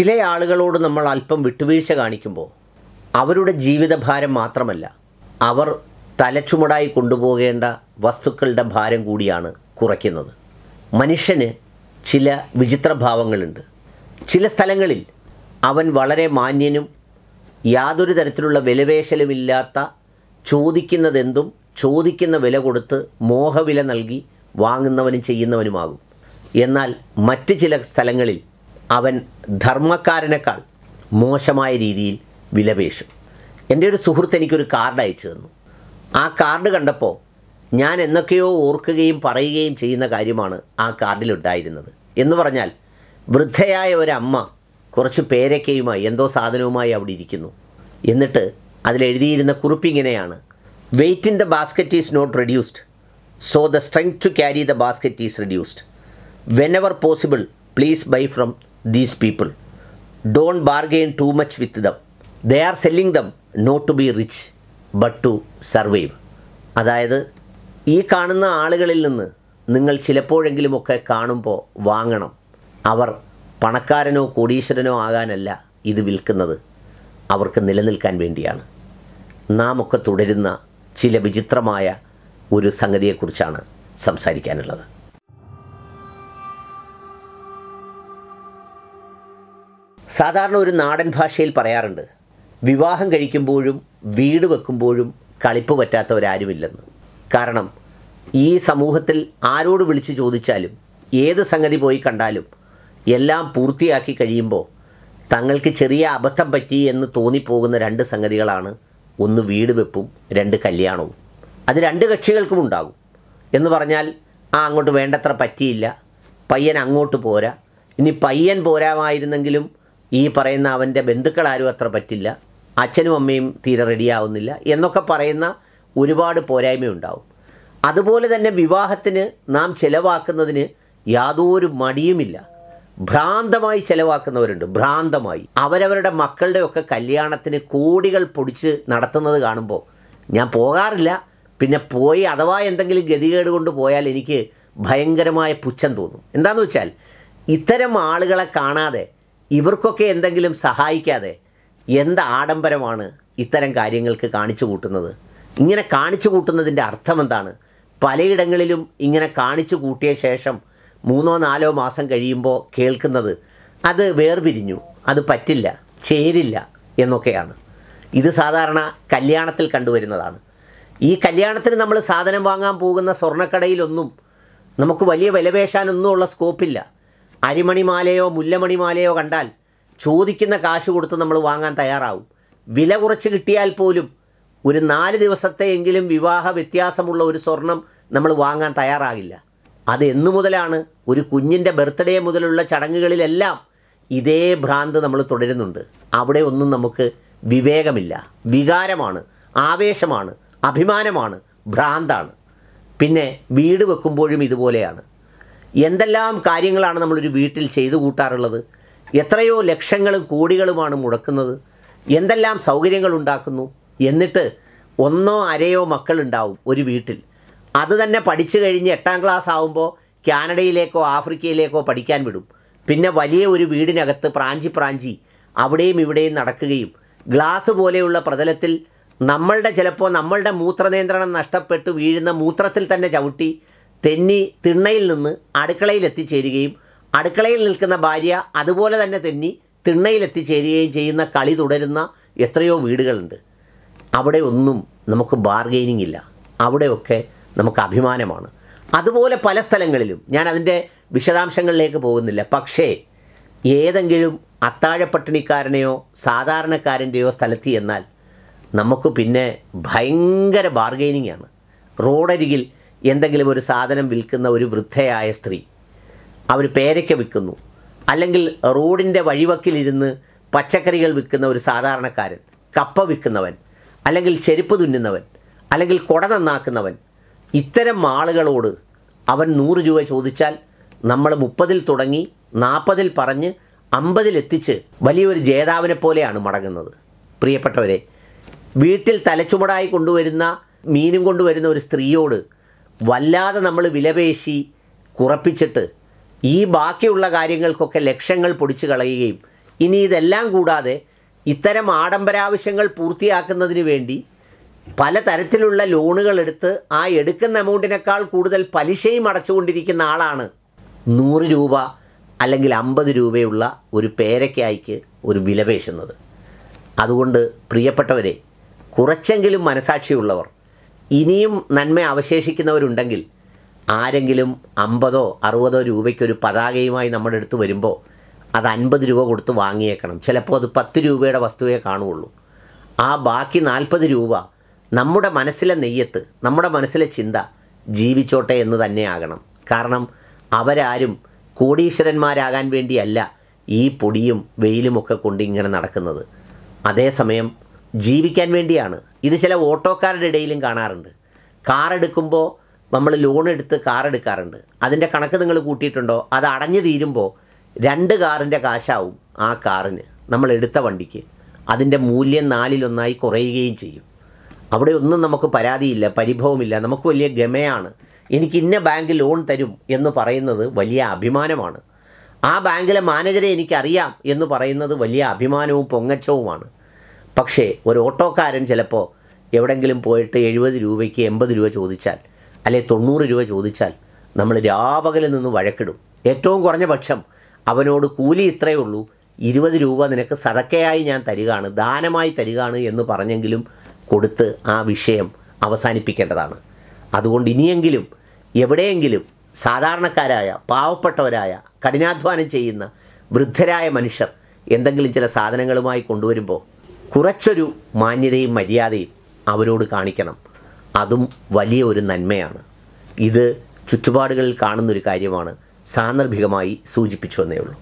ചില ആളുകളോട് നമ്മൾ അല്പം വിട്ടുവീഴ്ച കാണിക്കുമ്പോൾ അവരുടെ ജീവിതഭാരം മാത്രമല്ല അവർ തലച്ചുമടായി കൊണ്ടുപോകേണ്ട വസ്തുക്കളുടെ ഭാരം കൂടിയാണ് കുറയ്ക്കുന്നത് മനുഷ്യന് ചില വിചിത്ര ഭാവങ്ങളുണ്ട് ചില സ്ഥലങ്ങളിൽ അവൻ വളരെ മാന്യനും യാതൊരു തരത്തിലുള്ള വിലവേശലുമില്ലാത്ത ചോദിക്കുന്നതെന്തും ചോദിക്കുന്ന വില കൊടുത്ത് മോഹവില നൽകി വാങ്ങുന്നവനും ചെയ്യുന്നവനുമാകും എന്നാൽ മറ്റ് ചില സ്ഥലങ്ങളിൽ അവൻ ധർമ്മക്കാരനേക്കാൾ മോശമായ രീതിയിൽ വിലപേശും എൻ്റെ ഒരു സുഹൃത്ത് എനിക്കൊരു കാർഡ് അയച്ചു തന്നു ആ കാർഡ് കണ്ടപ്പോൾ ഞാൻ എന്നൊക്കെയോ ഓർക്കുകയും പറയുകയും ചെയ്യുന്ന കാര്യമാണ് ആ കാർഡിലുണ്ടായിരുന്നത് എന്ന് പറഞ്ഞാൽ വൃദ്ധയായ ഒരമ്മ കുറച്ച് പേരക്കയുമായി എന്തോ സാധനവുമായി അവിടെ ഇരിക്കുന്നു എന്നിട്ട് അതിലെഴുതിയിരുന്ന കുറിപ്പിങ്ങനെയാണ് weight in the basket is not reduced so the strength to carry the basket is reduced whenever possible please buy from these people. Don't bargain too much with them. They are selling them not to be rich, but to survive. അതായത് ഈ കാണുന്ന ആളുകളിൽ നിന്ന് നിങ്ങൾ ചിലപ്പോഴെങ്കിലുമൊക്കെ കാണുമ്പോൾ വാങ്ങണം അവർ പണക്കാരനോ കോടീശ്വരനോ ആകാനല്ല ഇത് വിൽക്കുന്നത് അവർക്ക് നിലനിൽക്കാൻ വേണ്ടിയാണ് നാം ഒക്കെ തുടരുന്ന ചില വിചിത്രമായ ഒരു സംഗതിയെക്കുറിച്ചാണ് സംസാരിക്കാനുള്ളത് സാധാരണ ഒരു നാടൻ ഭാഷയിൽ പറയാറുണ്ട് വിവാഹം കഴിക്കുമ്പോഴും വീട് വെക്കുമ്പോഴും കളിപ്പ് പറ്റാത്തവരാരുമില്ലെന്ന് കാരണം ഈ സമൂഹത്തിൽ ആരോട് വിളിച്ചു ചോദിച്ചാലും ഏത് സംഗതി പോയി കണ്ടാലും എല്ലാം പൂർത്തിയാക്കി കഴിയുമ്പോൾ തങ്ങൾക്ക് ചെറിയ അബദ്ധം പറ്റി എന്ന് തോന്നിപ്പോകുന്ന രണ്ട് സംഗതികളാണ് ഒന്ന് വീട് വെപ്പും രണ്ട് കല്യാണവും അത് രണ്ട് കക്ഷികൾക്കും ഉണ്ടാകും എന്ന് പറഞ്ഞാൽ ആ അങ്ങോട്ട് വേണ്ടത്ര പറ്റിയില്ല പയ്യൻ അങ്ങോട്ട് പോരാ ഇനി പയ്യൻ പോരാമായിരുന്നെങ്കിലും ഈ പറയുന്ന അവൻ്റെ ബന്ധുക്കളാരും അത്ര പറ്റില്ല അച്ഛനും അമ്മയും തീരെ റെഡിയാവുന്നില്ല എന്നൊക്കെ പറയുന്ന ഒരുപാട് പോരായ്മയുണ്ടാവും അതുപോലെ തന്നെ വിവാഹത്തിന് നാം ചിലവാക്കുന്നതിന് യാതൊരു മടിയുമില്ല ഭ്രാന്തമായി ചിലവാക്കുന്നവരുണ്ട് ഭ്രാന്തമായി അവരവരുടെ മക്കളുടെയൊക്കെ കല്യാണത്തിന് കോടികൾ പൊടിച്ച് നടത്തുന്നത് കാണുമ്പോൾ ഞാൻ പോകാറില്ല പിന്നെ പോയി അഥവാ എന്തെങ്കിലും ഗതികേട് കൊണ്ട് പോയാൽ എനിക്ക് ഭയങ്കരമായ പുച്ഛം തോന്നും എന്താണെന്ന് വെച്ചാൽ ഇത്തരം ആളുകളെ കാണാതെ ഇവർക്കൊക്കെ എന്തെങ്കിലും സഹായിക്കാതെ എന്ത് ആഡംബരമാണ് ഇത്തരം കാര്യങ്ങൾക്ക് കാണിച്ചു കൂട്ടുന്നത് ഇങ്ങനെ കാണിച്ചു കൂട്ടുന്നതിൻ്റെ അർത്ഥം എന്താണ് പലയിടങ്ങളിലും ഇങ്ങനെ കാണിച്ചു കൂട്ടിയ ശേഷം മൂന്നോ നാലോ മാസം കഴിയുമ്പോൾ കേൾക്കുന്നത് അത് വേർപിരിഞ്ഞു അത് പറ്റില്ല ചേരില്ല എന്നൊക്കെയാണ് ഇത് സാധാരണ കല്യാണത്തിൽ കണ്ടുവരുന്നതാണ് ഈ കല്യാണത്തിന് നമ്മൾ സാധനം വാങ്ങാൻ പോകുന്ന സ്വർണ്ണക്കടയിലൊന്നും നമുക്ക് വലിയ വിലപേശാനൊന്നുമുള്ള സ്കോപ്പില്ല അരിമണിമാലയോ മുല്ലമണിമാലയോ കണ്ടാൽ ചോദിക്കുന്ന കാശ് കൊടുത്ത് നമ്മൾ വാങ്ങാൻ തയ്യാറാവും വില കുറച്ച് കിട്ടിയാൽ പോലും ഒരു നാല് ദിവസത്തെയെങ്കിലും വിവാഹ വ്യത്യാസമുള്ള ഒരു സ്വർണം നമ്മൾ വാങ്ങാൻ തയ്യാറാകില്ല അത് എന്നു മുതലാണ് ഒരു കുഞ്ഞിൻ്റെ ബർത്ത്ഡേ മുതലുള്ള ചടങ്ങുകളിലെല്ലാം ഇതേ ഭ്രാന്ത് നമ്മൾ തുടരുന്നുണ്ട് അവിടെ ഒന്നും നമുക്ക് വിവേകമില്ല വികാരമാണ് ആവേശമാണ് അഭിമാനമാണ് ഭ്രാന്താണ് പിന്നെ വീട് വെക്കുമ്പോഴും ഇതുപോലെയാണ് എന്തെല്ലാം കാര്യങ്ങളാണ് നമ്മളൊരു വീട്ടിൽ ചെയ്തു കൂട്ടാറുള്ളത് എത്രയോ ലക്ഷങ്ങളും കോടികളുമാണ് മുടക്കുന്നത് എന്തെല്ലാം സൗകര്യങ്ങൾ ഉണ്ടാക്കുന്നു എന്നിട്ട് ഒന്നോ അരയോ മക്കളുണ്ടാവും ഒരു വീട്ടിൽ അത് തന്നെ പഠിച്ചു കഴിഞ്ഞ് എട്ടാം ക്ലാസ് ആവുമ്പോൾ കാനഡയിലേക്കോ ആഫ്രിക്കയിലേക്കോ പഠിക്കാൻ വിടും പിന്നെ വലിയ ഒരു വീടിനകത്ത് പ്രാഞ്ചി പ്രാഞ്ചി അവിടെയും ഇവിടെയും നടക്കുകയും ഗ്ലാസ് പോലെയുള്ള പ്രതലത്തിൽ നമ്മളുടെ ചിലപ്പോൾ നമ്മളുടെ മൂത്രനിയന്ത്രണം നഷ്ടപ്പെട്ട് വീഴുന്ന മൂത്രത്തിൽ തന്നെ ചവിട്ടി തെന്നി തിണ്ണയിൽ നിന്ന് അടുക്കളയിൽ എത്തിച്ചേരുകയും അടുക്കളയിൽ നിൽക്കുന്ന ഭാര്യ അതുപോലെ തന്നെ തെന്നി തിണ്ണയിൽ എത്തിച്ചേരുകയും ചെയ്യുന്ന കളി തുടരുന്ന എത്രയോ വീടുകളുണ്ട് അവിടെ ഒന്നും നമുക്ക് ബാർഗെയിനിങ് ഇല്ല അവിടെയൊക്കെ നമുക്ക് അഭിമാനമാണ് അതുപോലെ പല സ്ഥലങ്ങളിലും ഞാൻ അതിൻ്റെ വിശദാംശങ്ങളിലേക്ക് പോകുന്നില്ല പക്ഷേ ഏതെങ്കിലും അത്താഴപ്പട്ടിണിക്കാരനെയോ സാധാരണക്കാരൻ്റെയോ സ്ഥലത്ത് എന്നാൽ നമുക്ക് പിന്നെ ഭയങ്കര ബാർഗെയിനിങ് ആണ് റോഡരികിൽ എന്തെങ്കിലും ഒരു സാധനം വിൽക്കുന്ന ഒരു വൃദ്ധയായ സ്ത്രീ അവർ പേരയ്ക്ക വിൽക്കുന്നു അല്ലെങ്കിൽ റോഡിൻ്റെ വഴിവക്കിലിരുന്ന് പച്ചക്കറികൾ വിൽക്കുന്ന ഒരു സാധാരണക്കാരൻ കപ്പ വിൽക്കുന്നവൻ അല്ലെങ്കിൽ ചെരുപ്പ് തുന്നുന്നവൻ അല്ലെങ്കിൽ കുട നന്നാക്കുന്നവൻ ഇത്തരം ആളുകളോട് അവൻ നൂറ് രൂപ ചോദിച്ചാൽ നമ്മൾ മുപ്പതിൽ തുടങ്ങി നാൽപ്പതിൽ പറഞ്ഞ് അമ്പതിലെത്തിച്ച് വലിയൊരു ജേതാവിനെ പോലെയാണ് മടങ്ങുന്നത് പ്രിയപ്പെട്ടവരെ വീട്ടിൽ തലച്ചുമടായി കൊണ്ടുവരുന്ന മീനും കൊണ്ടുവരുന്ന ഒരു സ്ത്രീയോട് വല്ലാതെ നമ്മൾ വിലപേശി കുറപ്പിച്ചിട്ട് ഈ ബാക്കിയുള്ള കാര്യങ്ങൾക്കൊക്കെ ലക്ഷ്യങ്ങൾ പൊടിച്ചു കളയുകയും ഇനി ഇതെല്ലാം കൂടാതെ ഇത്തരം ആഡംബരാവശ്യങ്ങൾ പൂർത്തിയാക്കുന്നതിന് വേണ്ടി പലതരത്തിലുള്ള ലോണുകൾ എടുത്ത് ആ എടുക്കുന്ന എമൗണ്ടിനേക്കാൾ കൂടുതൽ പലിശയും അടച്ചുകൊണ്ടിരിക്കുന്ന ആളാണ് നൂറ് രൂപ അല്ലെങ്കിൽ അമ്പത് രൂപയുള്ള ഒരു പേരയ്ക്കായിക്ക് ഒരു വിലപേശുന്നത് അതുകൊണ്ട് പ്രിയപ്പെട്ടവരെ കുറച്ചെങ്കിലും മനസാക്ഷിയുള്ളവർ ഇനിയും നന്മ അവശേഷിക്കുന്നവരുണ്ടെങ്കിൽ ആരെങ്കിലും അമ്പതോ അറുപതോ രൂപയ്ക്കൊരു പതാകയുമായി നമ്മുടെ അടുത്ത് വരുമ്പോൾ അത് അൻപത് രൂപ കൊടുത്ത് വാങ്ങിയേക്കണം ചിലപ്പോൾ അത് പത്ത് രൂപയുടെ വസ്തുവേ കാണുകയുള്ളൂ ആ ബാക്കി നാൽപ്പത് രൂപ നമ്മുടെ മനസ്സിലെ നെയ്യത്ത് നമ്മുടെ മനസ്സിലെ ചിന്ത ജീവിച്ചോട്ടെ എന്ന് തന്നെ ആകണം കാരണം അവരാരും കോടീശ്വരന്മാരാകാൻ വേണ്ടിയല്ല ഈ പൊടിയും വെയിലുമൊക്കെ കൊണ്ട് ഇങ്ങനെ നടക്കുന്നത് അതേസമയം ജീവിക്കാൻ വേണ്ടിയാണ് ഇത് ചില ഓട്ടോക്കാരുടെ ഇടയിലും കാണാറുണ്ട് കാർ എടുക്കുമ്പോൾ നമ്മൾ ലോൺ എടുത്ത് കാർ എടുക്കാറുണ്ട് അതിൻ്റെ കണക്ക് നിങ്ങൾ കൂട്ടിയിട്ടുണ്ടോ അത് അടഞ്ഞു തീരുമ്പോൾ രണ്ട് കാറിൻ്റെ കാശാവും ആ കാറിന് നമ്മൾ എടുത്ത വണ്ടിക്ക് അതിൻ്റെ മൂല്യം നാലിലൊന്നായി കുറയുകയും ചെയ്യും അവിടെ ഒന്നും നമുക്ക് പരാതിയില്ല പരിഭവമില്ല നമുക്ക് വലിയ ഗമയാണ് എനിക്ക് ഇന്ന ബാങ്ക് ലോൺ തരും എന്ന് പറയുന്നത് വലിയ അഭിമാനമാണ് ആ ബാങ്കിലെ മാനേജരെ എനിക്കറിയാം എന്ന് പറയുന്നത് വലിയ അഭിമാനവും പൊങ്ങച്ചവുമാണ് പക്ഷേ ഒരു ഓട്ടോക്കാരൻ ചിലപ്പോൾ എവിടെങ്കിലും പോയിട്ട് എഴുപത് രൂപയ്ക്ക് എൺപത് രൂപ ചോദിച്ചാൽ അല്ലെ തൊണ്ണൂറ് രൂപ ചോദിച്ചാൽ നമ്മൾ രാപകലിൽ നിന്ന് വഴക്കിടും ഏറ്റവും കുറഞ്ഞ പക്ഷം അവനോട് കൂലി ഇത്രയേ ഉള്ളൂ ഇരുപത് രൂപ നിനക്ക് സതക്കയായി ഞാൻ തരികയാണ് ദാനമായി തരികയാണ് എന്ന് പറഞ്ഞെങ്കിലും കൊടുത്ത് ആ വിഷയം അവസാനിപ്പിക്കേണ്ടതാണ് അതുകൊണ്ട് ഇനിയെങ്കിലും എവിടെയെങ്കിലും സാധാരണക്കാരായ പാവപ്പെട്ടവരായ കഠിനാധ്വാനം ചെയ്യുന്ന വൃദ്ധരായ മനുഷ്യർ എന്തെങ്കിലും ചില സാധനങ്ങളുമായി കൊണ്ടുവരുമ്പോൾ കുറച്ചൊരു മാന്യതയും മര്യാദയും അവരോട് കാണിക്കണം അതും വലിയ ഒരു നന്മയാണ് ഇത് ചുറ്റുപാടുകളിൽ കാണുന്നൊരു കാര്യമാണ് സാന്ദർഭികമായി സൂചിപ്പിച്ചു വന്നേ ഉള്ളൂ